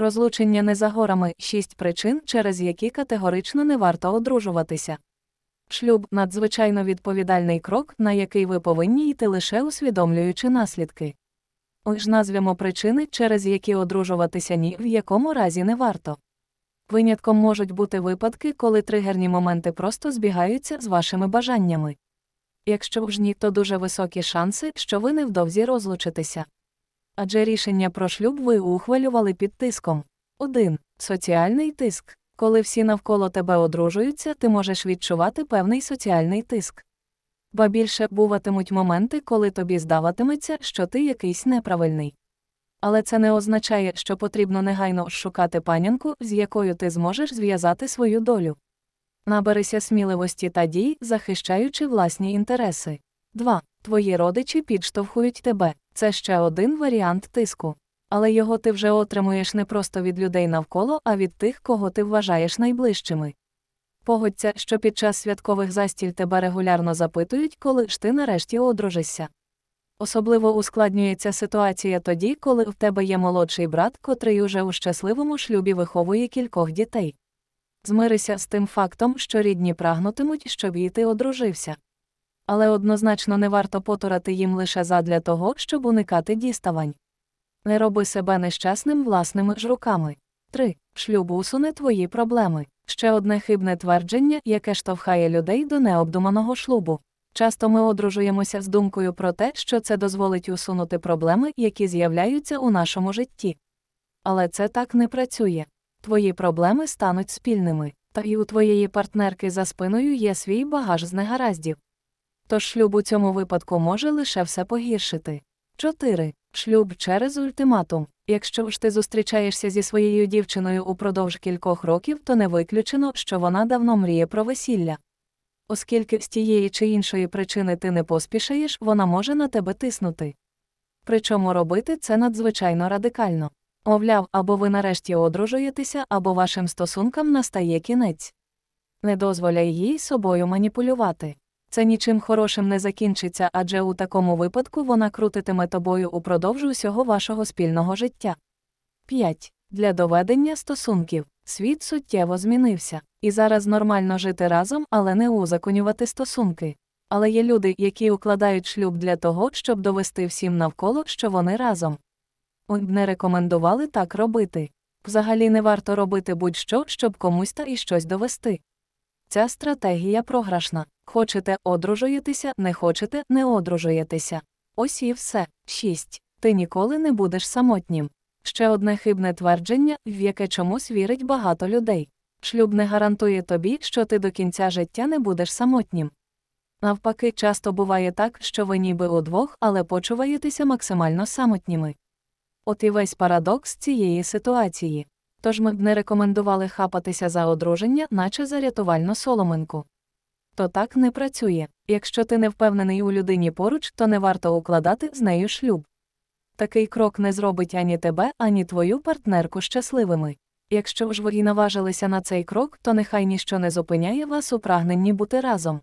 Розлучення не за горами шість причин, через які категорично не варто одружуватися. Шлюб надзвичайно відповідальний крок, на який ви повинні йти лише усвідомлюючи наслідки. Ось назвемо причини, через які одружуватися ні в якому разі не варто. Винятком можуть бути випадки, коли тригерні моменти просто збігаються з вашими бажаннями. Якщо ж ні, то дуже високі шанси, що ви невдовзі розлучитеся адже рішення про шлюб ви ухвалювали під тиском. 1. Соціальний тиск. Коли всі навколо тебе одружуються, ти можеш відчувати певний соціальний тиск. Ба більше буватимуть моменти, коли тобі здаватиметься, що ти якийсь неправильний. Але це не означає, що потрібно негайно шукати панянку, з якою ти зможеш зв'язати свою долю. Наберися сміливості та дій, захищаючи власні інтереси. 2. Твої родичі підштовхують тебе. Це ще один варіант тиску. Але його ти вже отримуєш не просто від людей навколо, а від тих, кого ти вважаєш найближчими. Погодься, що під час святкових застіль тебе регулярно запитують, коли ж ти нарешті одружишся. Особливо ускладнюється ситуація тоді, коли в тебе є молодший брат, котрий уже у щасливому шлюбі виховує кількох дітей. Змирися з тим фактом, що рідні прагнутимуть, щоб і ти одружився але однозначно не варто потурати їм лише задля того, щоб уникати діставань. Не роби себе нещасним власними ж руками. 3. Шлюб усуне твої проблеми. Ще одне хибне твердження, яке штовхає людей до необдуманого шлюбу. Часто ми одружуємося з думкою про те, що це дозволить усунути проблеми, які з'являються у нашому житті. Але це так не працює. Твої проблеми стануть спільними, та й у твоєї партнерки за спиною є свій багаж з негараздів. Тож шлюб у цьому випадку може лише все погіршити. 4. Шлюб через ультиматум. Якщо ж ти зустрічаєшся зі своєю дівчиною упродовж кількох років, то не виключено, що вона давно мріє про весілля. Оскільки з тієї чи іншої причини ти не поспішаєш, вона може на тебе тиснути. Причому робити це надзвичайно радикально. Мовляв, або ви нарешті одружуєтеся, або вашим стосункам настає кінець. Не дозволяй їй собою маніпулювати це нічим хорошим не закінчиться, адже у такому випадку вона крутитиме тобою упродовж усього вашого спільного життя. 5. Для доведення стосунків світ суттєво змінився, і зараз нормально жити разом, але не узаконювати стосунки. Але є люди, які укладають шлюб для того, щоб довести всім навколо, що вони разом. Б не рекомендували так робити. Взагалі не варто робити будь-що, щоб комусь та і щось довести. Ця стратегія програшна. Хочете одружуєтеся, не хочете, не одружуєтеся. Ось і все. 6. Ти ніколи не будеш самотнім. Ще одне хибне твердження, в яке чомусь вірить багато людей. Шлюб не гарантує тобі, що ти до кінця життя не будеш самотнім. Навпаки, часто буває так, що ви ніби удвох, але почуваєтеся максимально самотніми. От і весь парадокс цієї ситуації. Тож ми б не рекомендували хапатися за одруження, наче за рятувальну соломинку то так не працює. Якщо ти не впевнений у людині поруч, то не варто укладати з нею шлюб. Такий крок не зробить ані тебе, ані твою партнерку щасливими. Якщо ж ви наважилися на цей крок, то нехай ніщо не зупиняє вас у прагненні бути разом.